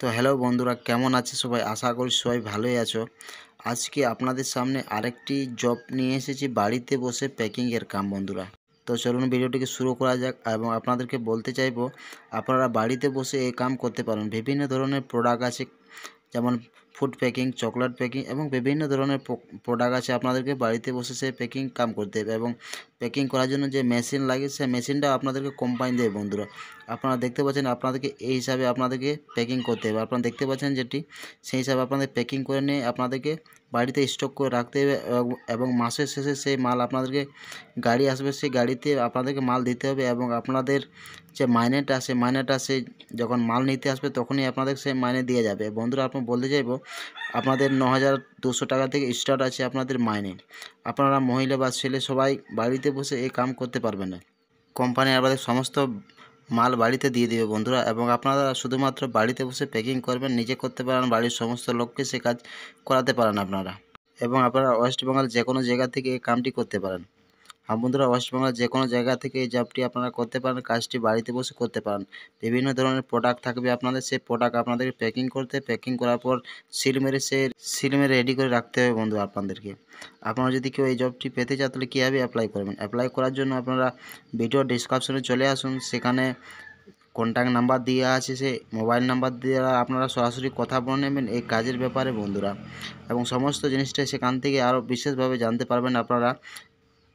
তো হ্যালো বন্ধুরা কেমন আছে সবাই আশা করি সবাই ভালোই আছো আজকে আপনাদের সামনে আরেকটি জব নিয়ে এসেছি বাড়িতে বসে প্যাকিংয়ের কাম বন্ধুরা তো চলুন ভিডিওটিকে শুরু করা যাক এবং আপনাদেরকে বলতে চাইবো আপনারা বাড়িতে বসে এই কাম করতে পারেন বিভিন্ন ধরনের প্রোডাক্ট আছে যেমন ফুড প্যাকিং চকলেট প্যাকিং এবং বিভিন্ন ধরনের প্রোডাক্ট আছে আপনাদেরকে বাড়িতে বসে সে প্যাকিং কাম করতে হবে এবং প্যাকিং করার জন্য যে মেশিন লাগে সে মেশিনটা আপনাদেরকে কোম্পানি দেবে বন্ধুরা আপনারা দেখতে পাচ্ছেন আপনাদেরকে এই হিসাবে আপনাদেরকে প্যাকিং করতে হবে আপনারা দেখতে পাচ্ছেন যেটি সেই হিসাবে আপনাদের প্যাকিং করে নিয়ে আপনাদেরকে বাড়িতে স্টক করে রাখতে হবে এবং মাসের শেষে সেই মাল আপনাদেরকে গাড়ি আসবে সেই গাড়িতে আপনাদেরকে মাল দিতে হবে এবং আপনাদের যে মাইনেটা আছে মাইনেটা সে যখন মাল নিতে আসবে তখনই আপনাদের সেই মাইনে দিয়ে যাবে বন্ধুরা আপনার বলতে চাইব আপনাদের ন হাজার দুশো টাকা থেকে স্টার্ট আছে আপনাদের মাইনে আপনারা মহিলা বা ছেলে সবাই বাড়িতে বসে এই কাম করতে পারবেন না কোম্পানি আপনাদের সমস্ত মাল বাড়িতে দিয়ে দেবে বন্ধুরা এবং আপনারা শুধুমাত্র বাড়িতে বসে প্যাকিং করবেন নিজে করতে পারেন বাড়ির সমস্ত লোককে সে কাজ করাতে পারেন আপনারা এবং আপনারা ওয়েস্ট বেঙ্গল যে কোনো জায়গা থেকে এই কামটি করতে পারেন হ্যাঁ বন্ধুরা ওয়েস্ট বাংলার যে কোনো জায়গা থেকে এই জবটি আপনারা করতে পারেন কাজটি বাড়িতে বসে করতে পারেন বিভিন্ন ধরনের প্রোডাক্ট থাকবে আপনাদের সেই প্রোডাক্ট আপনাদেরকে প্যাকিং করতে প্যাকিং করার পর সিল মেরে সে সিল মেরে রেডি করে রাখতে হবে বন্ধু আপনাদেরকে আপনারা যদি কেউ এই জবটি পেতে চান তাহলে কীভাবে অ্যাপ্লাই করবেন অ্যাপ্লাই করার জন্য আপনারা ভিডিও ডিসক্রিপশনে চলে আসুন সেখানে কন্ট্যাক্ট নাম্বার দেওয়া আছে সে মোবাইল নাম্বার দিয়ে আপনারা সরাসরি কথা বলে নেবেন এই কাজের ব্যাপারে বন্ধুরা এবং সমস্ত জিনিসটা সেখান থেকে আরও বিশেষভাবে জানতে পারবেন আপনারা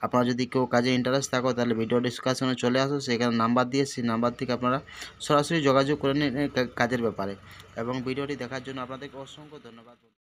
আপনারা যদি কেউ কাজে ইন্টারেস্ট থাকো তাহলে ভিডিও ডিসকাশনে চলে আসো সেখানে নাম্বার দিয়ে সেই নাম্বার থেকে আপনারা সরাসরি যোগাযোগ করে নিন কাজের ব্যাপারে এবং ভিডিওটি দেখার জন্য আপনাদেরকে অসংখ্য ধন্যবাদ